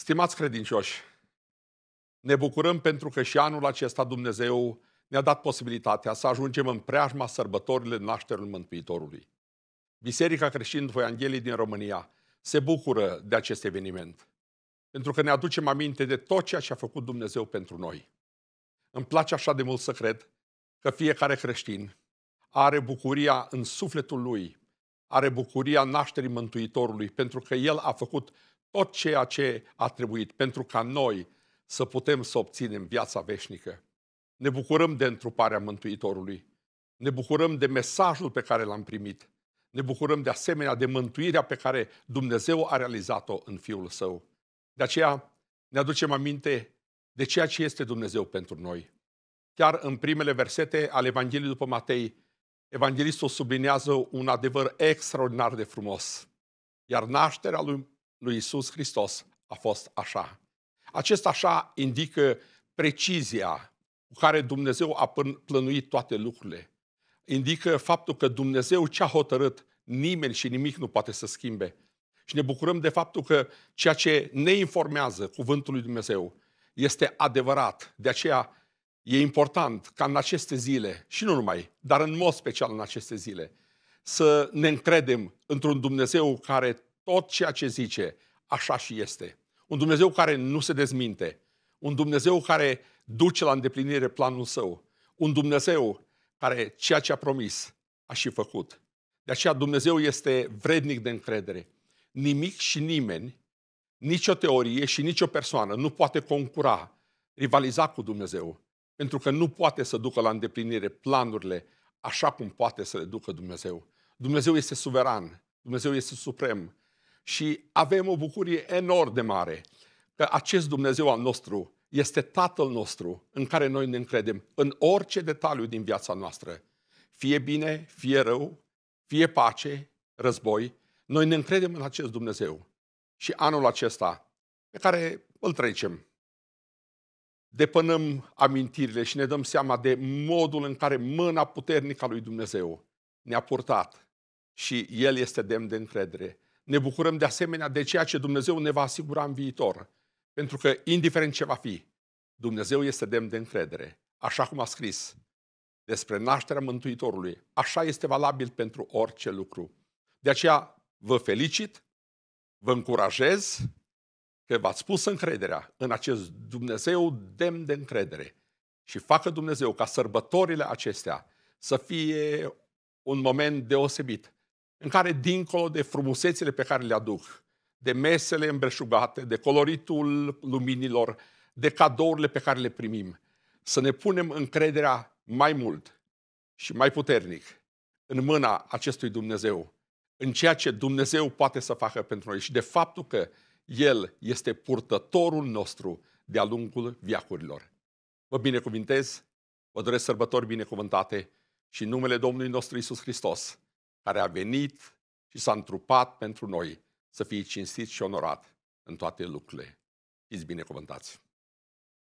Stimați credincioși, ne bucurăm pentru că și anul acesta Dumnezeu ne-a dat posibilitatea să ajungem în preajma sărbătorile nașterii Mântuitorului. Biserica Creștin Voianghelii din România se bucură de acest eveniment, pentru că ne aducem aminte de tot ceea ce a făcut Dumnezeu pentru noi. Îmi place așa de mult să cred că fiecare creștin are bucuria în sufletul lui, are bucuria nașterii Mântuitorului, pentru că el a făcut tot ceea ce a trebuit pentru ca noi să putem să obținem viața veșnică. Ne bucurăm de întruparea Mântuitorului. Ne bucurăm de mesajul pe care l-am primit. Ne bucurăm de asemenea de mântuirea pe care Dumnezeu a realizat-o în Fiul Său. De aceea ne aducem aminte de ceea ce este Dumnezeu pentru noi. Chiar în primele versete ale Evangheliei după Matei, Evanghelistul sublinează un adevăr extraordinar de frumos. Iar nașterea lui lui Isus Hristos a fost așa. Acest așa indică precizia cu care Dumnezeu a plănuit toate lucrurile. Indică faptul că Dumnezeu ce a hotărât, nimeni și nimic nu poate să schimbe. Și ne bucurăm de faptul că ceea ce ne informează cuvântul lui Dumnezeu este adevărat. De aceea e important ca în aceste zile, și nu numai, dar în mod special în aceste zile, să ne încredem într-un Dumnezeu care tot ceea ce zice, așa și este. Un Dumnezeu care nu se dezminte. Un Dumnezeu care duce la îndeplinire planul său. Un Dumnezeu care ceea ce a promis a și făcut. De aceea Dumnezeu este vrednic de încredere. Nimic și nimeni, nicio teorie și nicio persoană nu poate concura, rivaliza cu Dumnezeu, pentru că nu poate să ducă la îndeplinire planurile așa cum poate să le ducă Dumnezeu. Dumnezeu este suveran, Dumnezeu este suprem, și avem o bucurie enorm de mare că acest Dumnezeu al nostru este Tatăl nostru în care noi ne încredem în orice detaliu din viața noastră. Fie bine, fie rău, fie pace, război, noi ne încredem în acest Dumnezeu. Și anul acesta pe care îl trecem, depănăm amintirile și ne dăm seama de modul în care mâna puternică a lui Dumnezeu ne-a purtat și El este demn de încredere. Ne bucurăm de asemenea de ceea ce Dumnezeu ne va asigura în viitor. Pentru că, indiferent ce va fi, Dumnezeu este demn de încredere. Așa cum a scris despre nașterea Mântuitorului, așa este valabil pentru orice lucru. De aceea vă felicit, vă încurajez că v-ați pus încrederea în acest Dumnezeu demn de încredere și facă Dumnezeu ca sărbătorile acestea să fie un moment deosebit în care, dincolo de frumusețile pe care le aduc, de mesele îmbrășugate, de coloritul luminilor, de cadourile pe care le primim, să ne punem încrederea mai mult și mai puternic în mâna acestui Dumnezeu, în ceea ce Dumnezeu poate să facă pentru noi și de faptul că El este purtătorul nostru de-a lungul viacurilor. Vă binecuvintez, vă doresc sărbători binecuvântate și în numele Domnului nostru Isus Hristos, care a venit și s-a întrupat pentru noi să fie cinstit și onorat în toate lucrurile. Fiți binecuvântați!